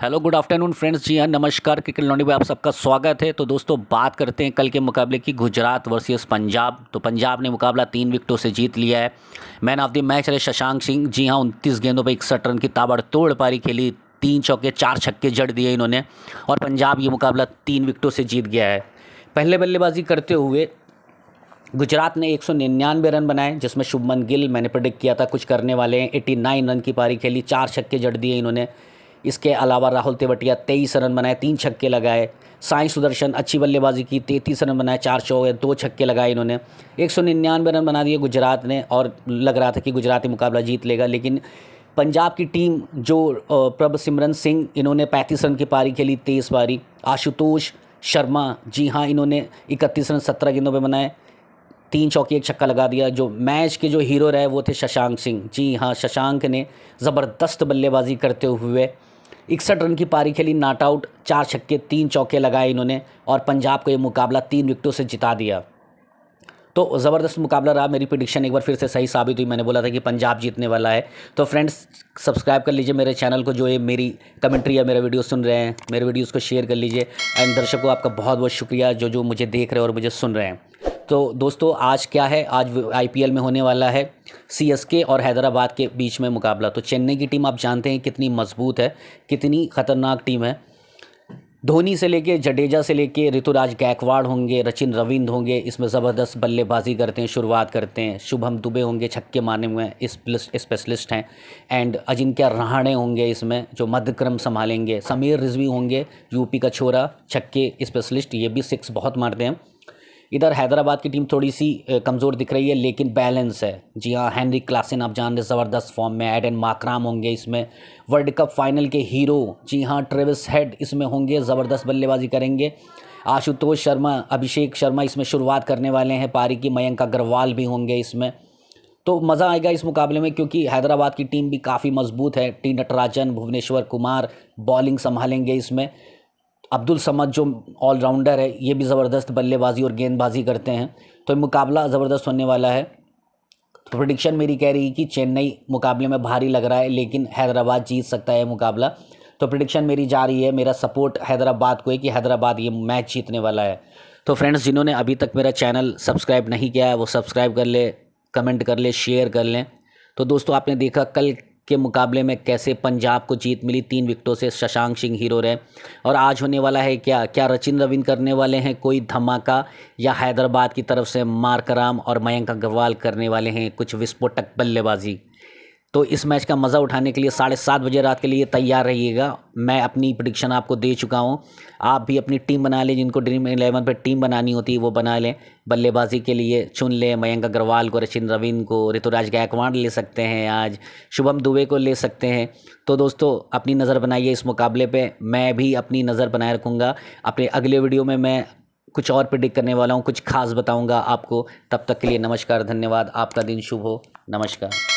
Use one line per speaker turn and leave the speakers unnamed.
hello good afternoon friends जी हाँ नमस्कार क्रिकेट लॉन्डी में आप सबका स्वागत है तो दोस्तों बात करते हैं कल के मुकाबले की गुजरात वर्सेस पंजाब तो पंजाब ने मुकाबला तीन विकेटों से जीत लिया है मैन ऑफ द मैच रहे शशांक सिंह जी हाँ उनतीस गेंदों पर इकसठ रन की ताबड़तोड़ पारी खेली तीन चौके चार छक्के जड़ दिए इन्होंने और पंजाब ये मुकाबला तीन विकेटों से जीत गया है पहले बल्लेबाजी करते हुए गुजरात ने 199 रन बनाए जिसमें शुभमन गिल मैंने प्रडिक्ट किया था कुछ करने वाले हैं 89 रन की पारी खेली चार छक्के जड़ दिए इन्होंने इसके अलावा राहुल तेवटिया तेईस रन बनाए तीन छक्के लगाए साई सुदर्शन अच्छी बल्लेबाजी की तैंतीस रन बनाए चार चौके दो छक्के लगाए इन्होंने एक सौ निन्यानवे रन बना दिए गुजरात ने और लग रहा था कि गुजराती मुकाबला जीत लेगा लेकिन पंजाब की टीम जो प्रभ सिमरन सिंह इन्होंने पैंतीस रन की पारी खेली तेईस पारी आशुतोष शर्मा जी हाँ इन्होंने इकतीस रन सत्रह गेंदों पर बनाए तीन चौकी एक छक्का लगा दिया जो मैच के जो हीरो रहे वो थे शशांक सिंह जी हाँ शशांक ने ज़बरदस्त बल्लेबाजी करते हुए इकसठ रन की पारी खेली नाट आउट चार छक्के तीन चौके लगाए इन्होंने और पंजाब को ये मुकाबला तीन विकेटों से जिता दिया तो ज़बरदस्त मुकाबला रहा मेरी प्रिडिक्शन एक बार फिर से सही साबित हुई मैंने बोला था कि पंजाब जीतने वाला है तो फ्रेंड्स सब्सक्राइब कर लीजिए मेरे चैनल को जो ये मेरी कमेंट्री या मेरा वीडियो सुन रहे हैं मेरे वीडियोज़ को शेयर कर लीजिए एंड दर्शकों आपका बहुत बहुत शुक्रिया जो जो मुझे देख रहे हैं और मुझे सुन रहे हैं तो दोस्तों आज क्या है आज आईपीएल में होने वाला है सीएसके और हैदराबाद के बीच में मुकाबला तो चेन्नई की टीम आप जानते हैं कितनी मजबूत है कितनी ख़तरनाक टीम है धोनी से लेके जडेजा से लेके ऋतुराज गायकवाड़ होंगे रचिन रविंद होंगे इसमें ज़बरदस्त बल्लेबाजी करते हैं शुरुआत करते हैं शुभम दुबे होंगे छक्के मारने में स्पेशलिस्ट हैं एंड अजिंक्य रहाणे होंगे इसमें जो मध्यक्रम संभालेंगे समीर रिजवी होंगे यूपी का छोरा छक्के स्पेशलिस्ट ये भी सिक्स बहुत मारते हैं इधर हैदराबाद की टीम थोड़ी सी कमज़ोर दिख रही है लेकिन बैलेंस है जी हाँ हैनरी क्लासिन आप जान रहे ज़बरदस्त फॉर्म में एड एंड माकराम होंगे इसमें वर्ल्ड कप फाइनल के हीरो जी हाँ ट्रेविस हेड इसमें होंगे ज़बरदस्त बल्लेबाजी करेंगे आशुतोष शर्मा अभिषेक शर्मा इसमें शुरुआत करने वाले हैं पारी की मयंक अग्रवाल भी होंगे इसमें तो मज़ा आएगा इस मुकाबले में क्योंकि हैदराबाद की टीम भी काफ़ी मजबूत है टी नटराजन भुवनेश्वर कुमार बॉलिंग संभालेंगे इसमें अब्दुल समद जो ऑलराउंडर है ये भी ज़बरदस्त बल्लेबाजी और गेंदबाजी करते हैं तो मुकाबला ज़बरदस्त होने वाला है तो प्रडिक्शन मेरी कह रही है कि चेन्नई मुकाबले में भारी लग रहा है लेकिन हैदराबाद जीत सकता है मुकाबला तो प्रडिक्शन मेरी जा रही है मेरा सपोर्ट हैदराबाद को है कि हैदराबाद ये मैच जीतने वाला है तो फ्रेंड्स जिन्होंने अभी तक मेरा चैनल सब्सक्राइब नहीं किया है वो सब्सक्राइब कर ले कमेंट कर ले शेयर कर लें तो दोस्तों आपने देखा कल के मुकाबले में कैसे पंजाब को जीत मिली तीन विकटों से शशांक सिंह हीरो रहे और आज होने वाला है क्या क्या रचिन रविंद करने वाले हैं कोई धमाका या हैदराबाद की तरफ से मारकराम और मयंक अग्रवाल करने वाले हैं कुछ विस्फोटक बल्लेबाजी तो इस मैच का मज़ा उठाने के लिए साढ़े सात बजे रात के लिए तैयार रहिएगा मैं अपनी प्रडिक्शन आपको दे चुका हूँ आप भी अपनी टीम बना लें जिनको ड्रीम इलेवन पर टीम बनानी होती है वो बना लें बल्लेबाजी के लिए चुन लें मयंक अग्रवाल को रचिन रविंद को ऋतुराज गायकवाड़ ले सकते हैं आज शुभम दुबे को ले सकते हैं तो दोस्तों अपनी नज़र बनाइए इस मुकाबले पर मैं भी अपनी नज़र बनाए रखूँगा अपने अगले वीडियो में मैं कुछ और प्रिडिक्ट करने वाला हूँ कुछ खास बताऊँगा आपको तब तक के लिए नमस्कार धन्यवाद आपका दिन शुभ हो नमस्कार